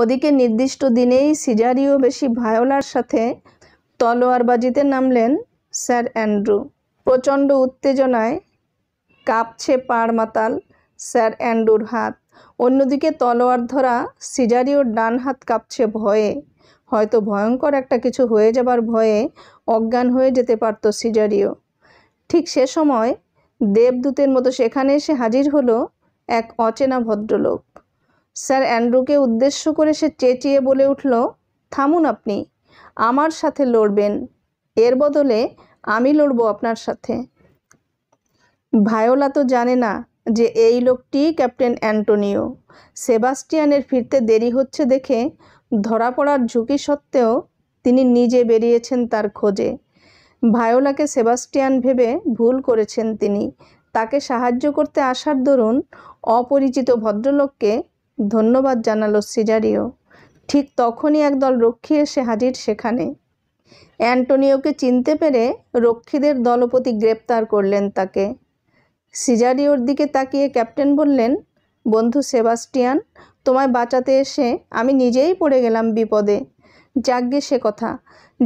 ওদিকে নির্দিষ্ট দিনেই সিজারিও বেশি ভায়োলার সাথে তলোয়ারবাজিতে নামলেন স্যার অ্যান্ড্রু প্রচণ্ড উত্তেজনায় কাঁপছে পাড় মাতাল স্যার অ্যান্ড্রুর হাত অন্যদিকে তলোয়ার ধরা সিজারিওর ডান হাত কাঁপছে ভয়ে হয়তো ভয়ঙ্কর একটা কিছু হয়ে যাবার ভয়ে অজ্ঞান হয়ে যেতে পারত সিজারিও ঠিক সে সময় দেবদূতের মতো সেখানে এসে হাজির হলো এক অচেনা ভদ্রলোক স্যার অ্যান্ড্রুকে উদ্দেশ্য করে সে চেঁচিয়ে বলে উঠল থামুন আপনি আমার সাথে লড়বেন এর বদলে আমি লড়ব আপনার সাথে ভায়োলা তো জানে না যে এই লোকটি ক্যাপ্টেন অ্যান্টোনিও সেবাস্টিয়ানের ফিরতে দেরি হচ্ছে দেখে ধরা পড়ার ঝুঁকি সত্ত্বেও তিনি নিজে বেরিয়েছেন তার খোঁজে ভায়োলাকে সেবাস্টিয়ান ভেবে ভুল করেছেন তিনি তাকে সাহায্য করতে আসার দরুন অপরিচিত ভদ্রলোককে ধন্যবাদ জানালো সিজারিও ঠিক তখনই একদল রক্ষী এসে হাজির সেখানে অ্যান্টোনিওকে চিনতে পেরে রক্ষীদের দলপতি গ্রেপ্তার করলেন তাকে সিজারিওর দিকে তাকিয়ে ক্যাপ্টেন বললেন বন্ধু সেবাস্টিয়ান তোমায় বাঁচাতে এসে আমি নিজেই পড়ে গেলাম বিপদে যাগ্যে সে কথা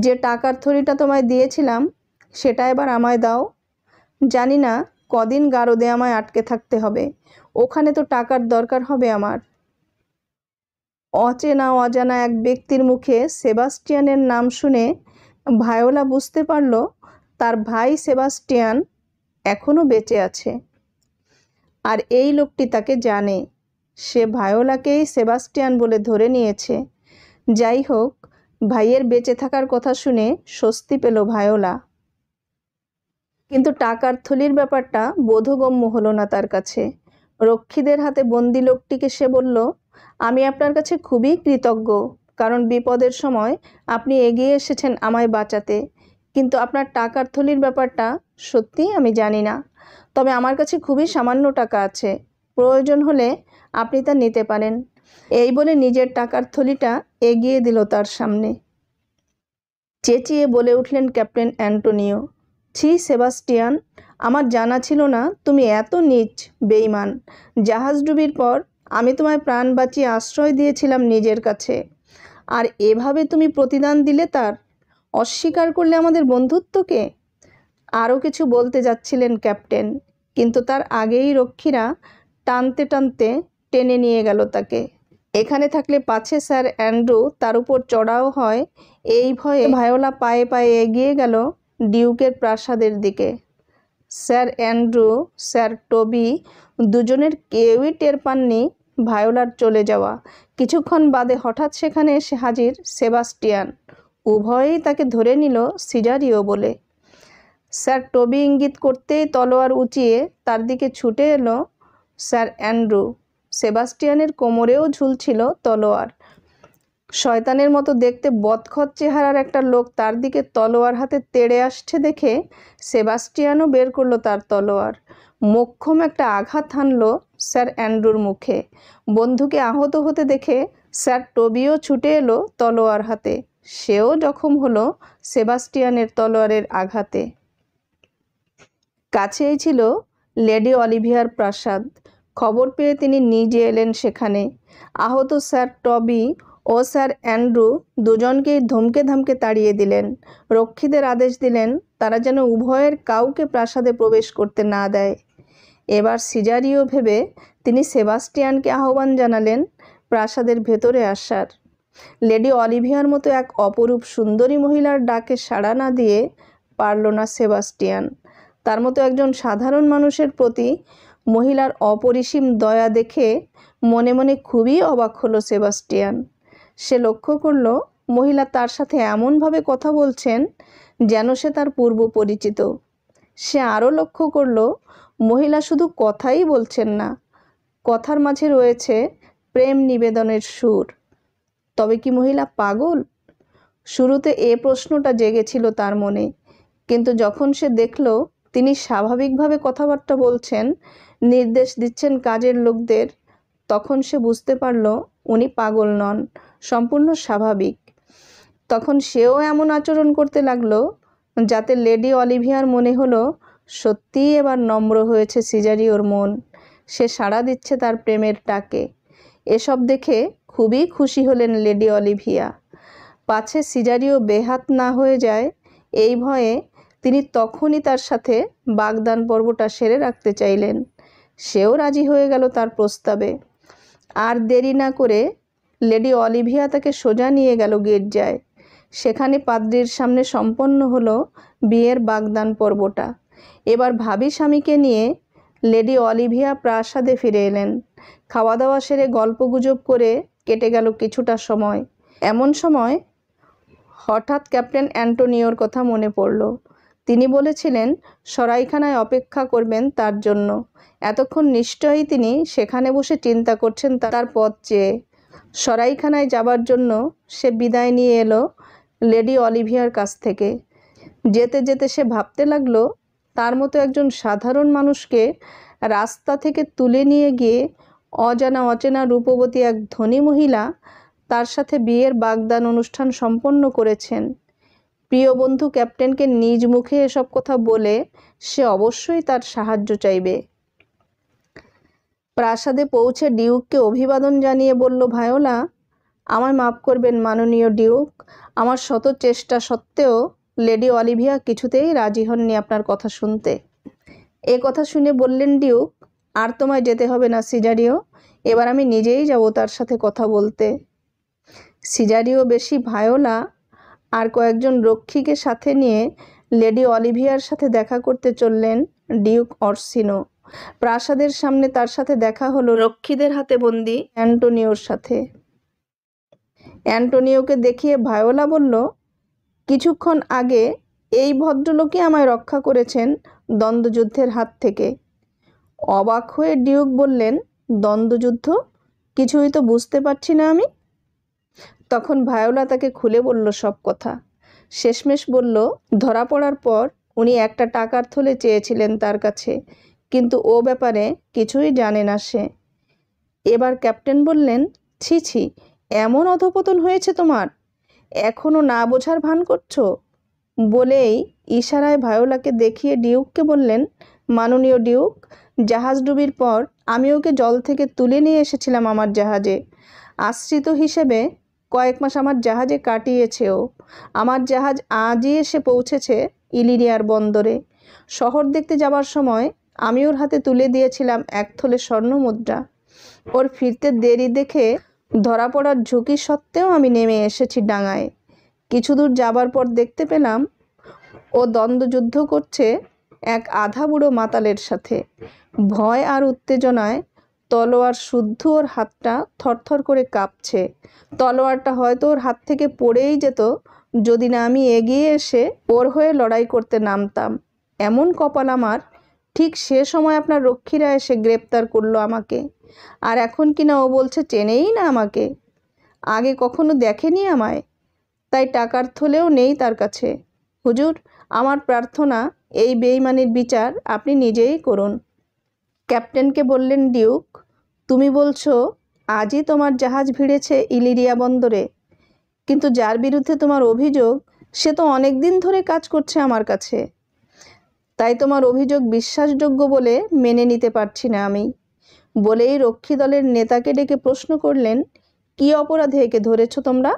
যে টাকার থরিটা তোমায় দিয়েছিলাম সেটা এবার আমায় দাও জানি না কদিন গারদে আমায় আটকে থাকতে হবে ওখানে তো টাকার দরকার হবে আমার অচেনা অজানা এক ব্যক্তির মুখে সেবাস্টিয়ানের নাম শুনে ভায়োলা বুঝতে পারল তার ভাই সেবাস্টিয়ান এখনও বেঁচে আছে আর এই লোকটি তাকে জানে সে ভায়োলাকেই সেবাস্টিয়ান বলে ধরে নিয়েছে যাই হোক ভাইয়ের বেঁচে থাকার কথা শুনে স্বস্তি পেল ভায়োলা কিন্তু টাকার থলির ব্যাপারটা বোধগম্য হলো না তার কাছে রক্ষীদের হাতে বন্দি লোকটিকে সে বলল আমি আপনার কাছে খুবই কৃতজ্ঞ কারণ বিপদের সময় আপনি এগিয়ে এসেছেন আমায় বাঁচাতে কিন্তু আপনার টাকার থলির ব্যাপারটা সত্যিই আমি জানি না তবে আমার কাছে খুবই সামান্য টাকা আছে প্রয়োজন হলে আপনি তা নিতে পারেন এই বলে নিজের টাকার থলিটা এগিয়ে দিল তার সামনে চেঁচিয়ে বলে উঠলেন ক্যাপ্টেন অ্যান্টোনিও ছি সেবাস্টিয়ান আমার জানা ছিল না তুমি এত নিচ বেইমান জাহাজ ডুবির পর আমি তোমায় প্রাণ বাঁচিয়ে আশ্রয় দিয়েছিলাম নিজের কাছে আর এভাবে তুমি প্রতিদান দিলে তার অস্বীকার করলে আমাদের বন্ধুত্বকে আরও কিছু বলতে যাচ্ছিলেন ক্যাপ্টেন কিন্তু তার আগেই রক্ষীরা টানতে টানতে টেনে নিয়ে গেল তাকে এখানে থাকলে পাছে স্যার অ্যান্ড্রু তার উপর চড়াও হয় এই ভয়ে ভায়োলা পায়ে পায়ে এগিয়ে গেল ডিউকের প্রাসাদের দিকে স্যার অ্যান্ড্রু স্যার টবি দুজনের কেউই টের পাননি ভায়োলার চলে যাওয়া কিছুক্ষণ বাদে হঠাৎ সেখানে এসে হাজির সেবাস্টিয়ান উভয়েই তাকে ধরে নিল সিজারিও বলে স্যার টবি ইঙ্গিত করতেই তলোয়ার উঁচিয়ে তার দিকে ছুটে এলো স্যার অ্যান্ড্রু সেবাস্টিয়ানের কোমরেও ঝুলছিল তলোয়ার শয়তানের মতো দেখতে বদখত চেহারার একটা লোক তার দিকে তলোয়ার হাতে তেড়ে আসছে দেখে সেবাস্টিয়ানও বের করলো তার তলোয়ার মোক্ষম একটা আঘাত হানল স্যার অ্যান্ড্রুর মুখে বন্ধুকে আহত হতে দেখে স্যার টবিও ছুটে এলো তলোয়ার হাতে সেও জখম হলো সেবাস্টিয়ানের তলোয়ারের আঘাতে কাছেই ছিল লেডি অলিভিয়ার প্রাসাদ খবর পেয়ে তিনি নিজে এলেন সেখানে আহত স্যার টবি ও স্যার অ্যান্ড্রু দুজনকেই ধমকে ধমকে তাড়িয়ে দিলেন রক্ষীদের আদেশ দিলেন তারা যেন উভয়ের কাউকে প্রাসাদে প্রবেশ করতে না দেয় এবার সিজারিও ভেবে তিনি সেবাস্টিয়ানকে আহ্বান জানালেন প্রাসাদের ভেতরে আসার লেডি অলিভিয়ার মতো এক অপরূপ সুন্দরী মহিলার ডাকে সাড়া না দিয়ে পারল না সেবাস্টিয়ান তার মতো একজন সাধারণ মানুষের প্রতি মহিলার অপরিসীম দয়া দেখে মনে মনে খুবই অবাক হলো সেবাস্টিয়ান সে লক্ষ্য করল মহিলা তার সাথে এমনভাবে কথা বলছেন যেন সে তার পূর্ব পরিচিত সে আরও লক্ষ্য করল মহিলা শুধু কথাই বলছেন না কথার মাঝে রয়েছে প্রেম নিবেদনের সুর তবে কি মহিলা পাগল শুরুতে এ প্রশ্নটা জেগেছিল তার মনে কিন্তু যখন সে দেখল তিনি স্বাভাবিকভাবে কথাবার্তা বলছেন নির্দেশ দিচ্ছেন কাজের লোকদের তখন সে বুঝতে পারল উনি পাগল নন সম্পূর্ণ স্বাভাবিক তখন সেও এমন আচরণ করতে লাগলো যাতে লেডি অলিভিয়ার মনে হলো সত্যিই এবার নম্র হয়েছে সিজারি ওর মন সে সাড়া দিচ্ছে তার প্রেমের টাকে এসব দেখে খুবই খুশি হলেন লেডি অলিভিয়া পাছে সিজারিও বেহাত না হয়ে যায় এই ভয়ে তিনি তখনই তার সাথে বাগদান পর্বটা সেরে রাখতে চাইলেন সেও রাজি হয়ে গেল তার প্রস্তাবে আর দেরি না করে লেডি অলিভিয়া তাকে সোজা নিয়ে গেল গির্জায় সেখানে পাদ্রির সামনে সম্পন্ন হল বিয়ের বাগদান পর্বটা এবার ভাবি স্বামীকে নিয়ে লেডি অলিভিয়া প্রাসাদে ফিরে এলেন খাওয়া দাওয়া সেরে গল্পগুজব করে কেটে গেল কিছুটা সময় এমন সময় হঠাৎ ক্যাপ্টেন অ্যান্টোনিওর কথা মনে পড়ল তিনি বলেছিলেন সরাইখানায় অপেক্ষা করবেন তার জন্য এতক্ষণ নিশ্চয়ই তিনি সেখানে বসে চিন্তা করছেন তার পথ চেয়ে সরাইখানায় যাবার জন্য সে বিদায় নিয়ে এলো লেডি অলিভিয়ার কাছ থেকে যেতে যেতে সে ভাবতে লাগলো তার মতো একজন সাধারণ মানুষকে রাস্তা থেকে তুলে নিয়ে গিয়ে অজানা অচেনা রূপবতী এক ধনী মহিলা তার সাথে বিয়ের বাগদান অনুষ্ঠান সম্পন্ন করেছেন প্রিয় বন্ধু ক্যাপ্টেনকে নিজ মুখে এসব কথা বলে সে অবশ্যই তার সাহায্য চাইবে প্রাসাদে পৌঁছে ডিউককে অভিবাদন জানিয়ে বলল ভায়োলা আমায় মাফ করবেন মাননীয় ডিউক আমার শত চেষ্টা সত্ত্বেও লেডি অলিভিয়া কিছুতেই রাজি হননি আপনার কথা শুনতে এ কথা শুনে বললেন ডিউক আর তোমায় যেতে হবে না সিজারিও এবার আমি নিজেই যাব তার সাথে কথা বলতে সিজারিও বেশি ভায়োলা আর কয়েকজন রক্ষীকে সাথে নিয়ে লেডি অলিভিয়ার সাথে দেখা করতে চললেন ডিউক অর্সিনো প্রাসাদের সামনে তার সাথে দেখা হলো রক্ষীদের হাতে বন্দি অ্যান্টোনিওর সাথে অ্যান্টোনিওকে দেখিয়ে ভায়োলা বলল কিছুক্ষণ আগে এই ভদ্রলোকই আমায় রক্ষা করেছেন দ্বন্দ্বযুদ্ধের হাত থেকে অবাক হয়ে ডিউক বললেন দ্বন্দ্বযুদ্ধ কিছুই তো বুঝতে পারছি না আমি তখন ভায়োলা তাকে খুলে বলল সব কথা শেষমেশ বলল ধরা পড়ার পর উনি একটা টাকার থলে চেয়েছিলেন তার কাছে কিন্তু ও ব্যাপারে কিছুই জানে না সে এবার ক্যাপ্টেন বললেন ছি ছি এমন অধপতন হয়েছে তোমার এখনও না বোঝার ভান করছো বলেই ইশারায় ভায়োলাকে দেখিয়ে ডিউককে বললেন মাননীয় ডিউক জাহাজ ডুবির পর আমি ওকে জল থেকে তুলে নিয়ে এসেছিলাম আমার জাহাজে আশ্রিত হিসেবে কয়েক মাস আমার জাহাজে কাটিয়েছে ও আমার জাহাজ আজই এসে পৌঁছেছে ইলিরিয়ার বন্দরে শহর দেখতে যাবার সময় আমি ওর হাতে তুলে দিয়েছিলাম এক থলে স্বর্ণ মুদ্রা ওর ফিরতে দেরি দেখে ধরা পড়ার ঝুঁকি সত্ত্বেও আমি নেমে এসেছি ডাঙায় কিছু দূর যাবার পর দেখতে পেলাম ও দ্বন্দ্বযুদ্ধ করছে এক আধা বুড়ো মাতালের সাথে ভয় আর উত্তেজনায় তলোয়ার শুদ্ধ ওর হাতটা থরথর করে কাঁপছে তলোয়ারটা হয়তো ওর হাত থেকে পড়েই যেত যদি না আমি এগিয়ে এসে ওর হয়ে লড়াই করতে নামতাম এমন কপাল আমার ঠিক সে সময় আপনার রক্ষীরা এসে গ্রেপ্তার করলো আমাকে আর এখন কি না ও বলছে চেনেই না আমাকে আগে কখনো দেখেনি আমায় তাই টাকার থলেও নেই তার কাছে হুজুর আমার প্রার্থনা এই বেইমানির বিচার আপনি নিজেই করুন ক্যাপ্টেনকে বললেন ডিউক তুমি বলছো আজই তোমার জাহাজ ভিড়েছে ইলিরিয়া বন্দরে কিন্তু যার বিরুদ্ধে তোমার অভিযোগ সে তো অনেক দিন ধরে কাজ করছে আমার কাছে তাই তোমার অভিযোগ বিশ্বাসযোগ্য বলে মেনে নিতে পারছি না আমি বলেই রক্ষী দলের নেতাকে ডেকে প্রশ্ন করলেন কি অপরাধে একে ধরেছ তোমরা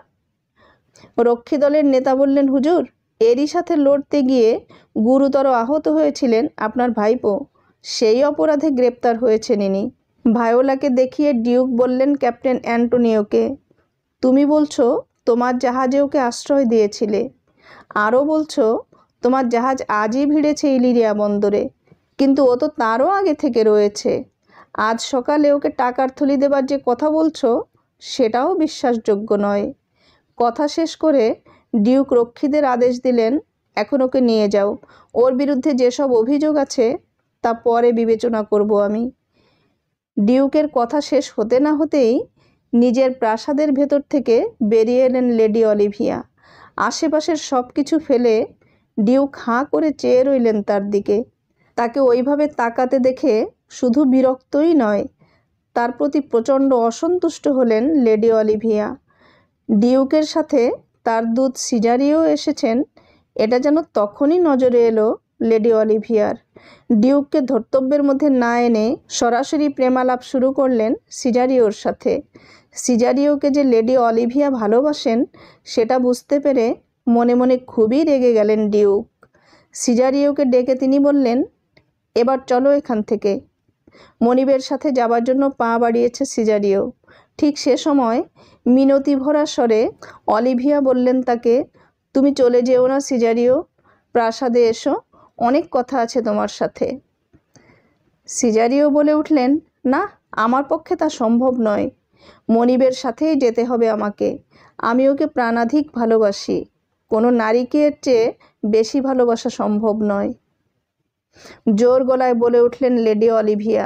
রক্ষী দলের নেতা বললেন হুজুর এরই সাথে লড়তে গিয়ে গুরুতর আহত হয়েছিলেন আপনার ভাইপো সেই অপরাধে গ্রেপ্তার হয়েছেন ইনি ভায়োলাকে দেখিয়ে ডিউক বললেন ক্যাপ্টেন অ্যান্টোনিওকে তুমি বলছো তোমার জাহাজে ওকে আশ্রয় দিয়েছিলে আরও বলছো তোমার জাহাজ আজই ভিড়েছে ইলিরিয়া বন্দরে কিন্তু ও তো তারও আগে থেকে রয়েছে আজ সকালে ওকে টাকার থলি দেবার যে কথা বলছো সেটাও বিশ্বাসযোগ্য নয় কথা শেষ করে ডিউক রক্ষীদের আদেশ দিলেন এখন ওকে নিয়ে যাও ওর বিরুদ্ধে যেসব অভিযোগ আছে তা পরে বিবেচনা করব আমি ডিউকের কথা শেষ হতে না হতেই নিজের প্রাসাদের ভেতর থেকে বেরিয়ে এলেন লেডি অলিভিয়া আশেপাশের সব কিছু ফেলে ডিউক হাঁ করে চেয়ে রইলেন তার দিকে তাকে ওইভাবে তাকাতে দেখে শুধু বিরক্তই নয় তার প্রতি প্রচণ্ড অসন্তুষ্ট হলেন লেডি অলিভিয়া ডিউকের সাথে তার দুধ সিজারিও এসেছেন এটা যেন তখনই নজরে এলো লেডি অলিভিয়ার ডিউককে ধর্তব্যের মধ্যে না এনে সরাসরি প্রেমালাপ শুরু করলেন সিজারিওর সাথে সিজারিওকে যে লেডি অলিভিয়া ভালোবাসেন সেটা বুঝতে পেরে মনে মনে খুবই রেগে গেলেন ডিউক সিজারিওকে ডেকে তিনি বললেন এবার চলো এখান থেকে মনিবের সাথে যাবার জন্য পা বাড়িয়েছে সিজারিও ঠিক সে সময় মিনতি ভরা স্বরে অলিভিয়া বললেন তাকে তুমি চলে যেও না সিজারিও প্রাসাদে এসো অনেক কথা আছে তোমার সাথে সিজারিও বলে উঠলেন না আমার পক্ষে তা সম্ভব নয় মনিবের সাথেই যেতে হবে আমাকে আমি ওকে প্রাণাধিক ভালোবাসি কোনো নারীকে চেয়ে বেশি ভালোবাসা সম্ভব নয় জোর গলায় বলে উঠলেন লেডি অলিভিয়া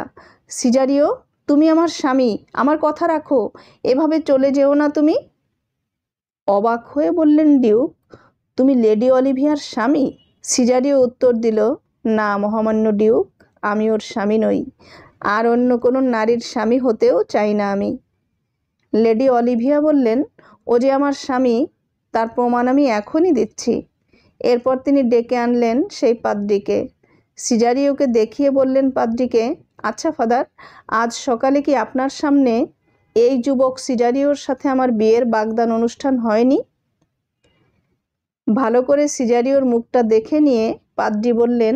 সিজারিও তুমি আমার স্বামী আমার কথা রাখো এভাবে চলে যেও না তুমি অবাক হয়ে বললেন ডিউক তুমি লেডি অলিভিয়ার স্বামী সিজারিও উত্তর দিল না মহামান্য ডিউক আমি ওর স্বামী নই আর অন্য কোনো নারীর স্বামী হতেও চাই না আমি লেডি অলিভিয়া বললেন ও যে আমার স্বামী তার প্রমাণ আমি এখনই দিচ্ছি এরপর তিনি ডেকে আনলেন সেই পাদ্রিকে সিজারিওকে দেখিয়ে বললেন পাদ্রিকে আচ্ছা ফাদার আজ সকালে কি আপনার সামনে এই যুবক সিজারিওর সাথে আমার বিয়ের বাগদান অনুষ্ঠান হয়নি ভালো করে সিজারিওর মুখটা দেখে নিয়ে পাদ্রি বললেন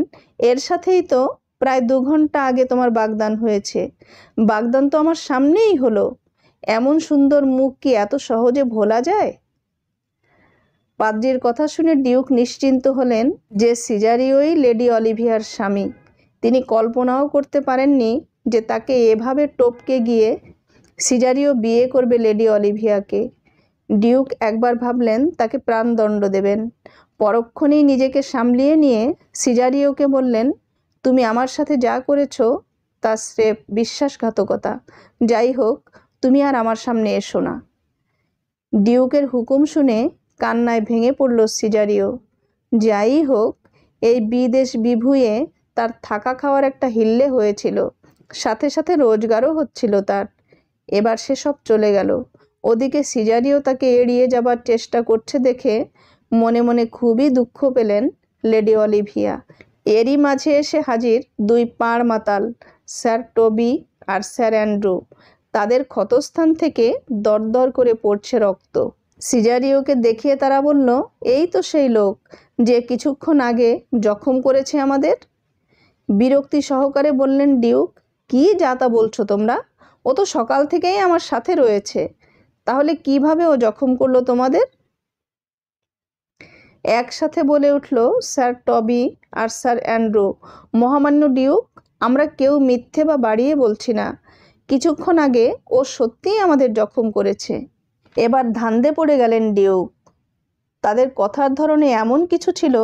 এর সাথেই তো প্রায় দু ঘন্টা আগে তোমার বাগদান হয়েছে বাগদান তো আমার সামনেই হলো এমন সুন্দর মুখ কি এত সহজে ভোলা যায় পাদ্রির কথা শুনে ডিউক নিশ্চিন্ত হলেন যে সিজারিওই লেডি অলিভিয়ার স্বামী তিনি কল্পনাও করতে পারেননি যে তাকে এভাবে টোপকে গিয়ে সিজারিও বিয়ে করবে লেডি অলিভিয়াকে ডিউক একবার ভাবলেন তাকে প্রাণদণ্ড দেবেন পরক্ষণেই নিজেকে সামলিয়ে নিয়ে সিজারিওকে বললেন তুমি আমার সাথে যা করেছ তা স্রেফ বিশ্বাসঘাতকতা যাই হোক তুমি আর আমার সামনে এসো না ডিউকের হুকুম শুনে কান্নায় ভেঙে পড়ল সিজারিও যাই হোক এই বিদেশ বিভুয়ে তার থাকা খাওয়ার একটা হিল্লে হয়েছিল সাথে সাথে রোজগারও হচ্ছিল তার এবার সে সব চলে গেল ওদিকে সিজারিও তাকে এড়িয়ে যাবার চেষ্টা করছে দেখে মনে মনে খুবই দুঃখ পেলেন লেডি অলিভিয়া এরই মাঝে এসে হাজির দুই পাঁড় মাতাল স্যার টবি আর স্যার অ্যান্ড্রু তাদের ক্ষতস্থান থেকে দরদর করে পড়ছে রক্ত সিজারিওকে দেখিয়ে তারা বলল এই তো সেই লোক যে কিছুক্ষণ আগে জখম করেছে আমাদের বিরক্তি সহকারে বললেন ডিউক কি যা তা বলছো তোমরা ও তো সকাল থেকেই আমার সাথে রয়েছে তাহলে কিভাবে ও জখম করলো তোমাদের একসাথে বলে উঠল স্যার টবি আর স্যার অ্যান্ড্রু মহামান্য ডিউক আমরা কেউ মিথ্যে বা বাড়িয়ে বলছি না কিছুক্ষণ আগে ও সত্যিই আমাদের জখম করেছে এবার ধান্দে পড়ে গেলেন ডিউক তাদের কথার ধরনে এমন কিছু ছিল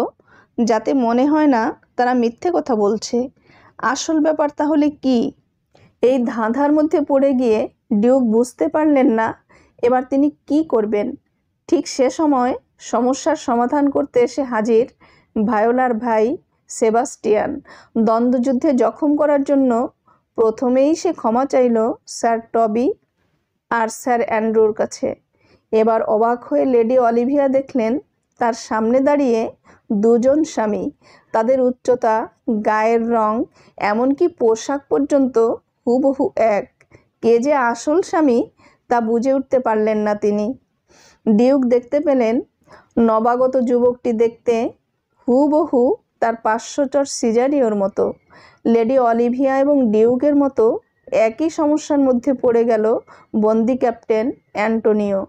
যাতে মনে হয় না তারা মিথ্যে কথা বলছে আসল ব্যাপার তাহলে কি এই ধাঁধার মধ্যে পড়ে গিয়ে ডিউক বুঝতে পারলেন না এবার তিনি কি করবেন ঠিক সে সময় সমস্যার সমাধান করতে এসে হাজির ভায়োলার ভাই সেবাস্টিয়ান দ্বন্দ্বযুদ্ধে জখম করার জন্য প্রথমেই সে ক্ষমা চাইল স্যার টবি আর স্যার অ্যান্ড্রুর কাছে এবার অবাক হয়ে লেডি অলিভিয়া দেখলেন তার সামনে দাঁড়িয়ে দুজন স্বামী তাদের উচ্চতা গায়ের রং এমনকি পোশাক পর্যন্ত হুবহু এক কে যে আসল স্বামী তা বুঝে উঠতে পারলেন না তিনি ডিউক দেখতে পেলেন নবাগত যুবকটি দেখতে হুবহু তার চর সিজারিওর মতো লেডি অলিভিয়া এবং ডিউকের মতো একই সমস্যার মধ্যে পড়ে গেল বন্দি ক্যাপ্টেন অ্যান্টোনিও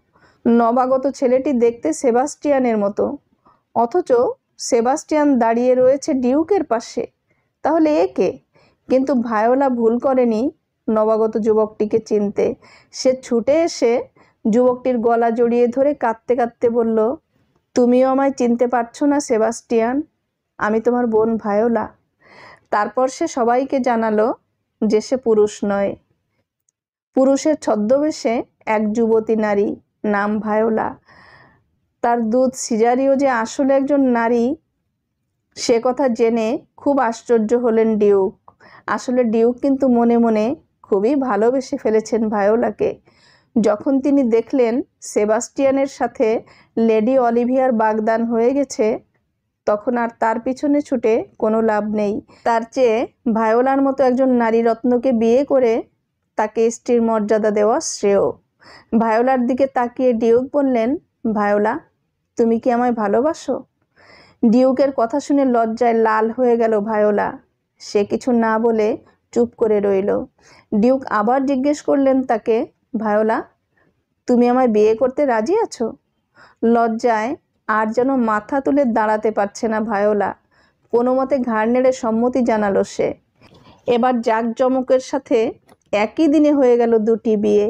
নবাগত ছেলেটি দেখতে সেবাস্টিয়ানের মতো অথচ সেবাস্টিয়ান দাঁড়িয়ে রয়েছে ডিউকের পাশে তাহলে এ কে কিন্তু ভায়োলা ভুল করেনি নবাগত যুবকটিকে চিনতে সে ছুটে এসে যুবকটির গলা জড়িয়ে ধরে কাঁদতে কাঁদতে বলল তুমিও আমায় চিনতে পারছো না সেবাস্টিয়ান আমি তোমার বোন ভায়োলা তারপর সে সবাইকে জানালো যে সে পুরুষ নয় পুরুষের ছদ্মবেশে এক যুবতী নারী নাম ভায়োলা তার দুধ সিজারিও যে আসলে একজন নারী সে কথা জেনে খুব আশ্চর্য হলেন ডিউক আসলে ডিউক কিন্তু মনে মনে খুবই ভালোবেসে ফেলেছেন ভায়োলাকে যখন তিনি দেখলেন সেবাস্টিয়ানের সাথে লেডি অলিভিয়ার বাগদান হয়ে গেছে তখন আর তার পিছনে ছুটে কোনো লাভ নেই তার চেয়ে ভায়োলার মতো একজন নারী রত্নকে বিয়ে করে তাকে স্ত্রীর মর্যাদা দেওয়া শ্রেয় ভায়োলার দিকে তাকিয়ে ডিউক বললেন ভায়োলা তুমি কি আমায় ভালোবাসো ডিউকের কথা শুনে লজ্জায় লাল হয়ে গেল ভায়োলা সে কিছু না বলে চুপ করে রইল ডিউক আবার জিজ্ঞেস করলেন তাকে ভায়োলা তুমি আমায় বিয়ে করতে রাজি আছো লজ্জায় আর যেন মাথা তুলে দাঁড়াতে পারছে না ভায়োলা কোনো মতে ঘাড় নেড়ে সম্মতি জানালো সে এবার জাকজমকের সাথে একই দিনে হয়ে গেল দুটি বিয়ে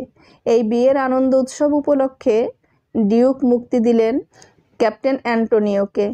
এই বিয়ের আনন্দ উৎসব উপলক্ষে ডিউক মুক্তি দিলেন ক্যাপ্টেন অ্যান্টোনিওকে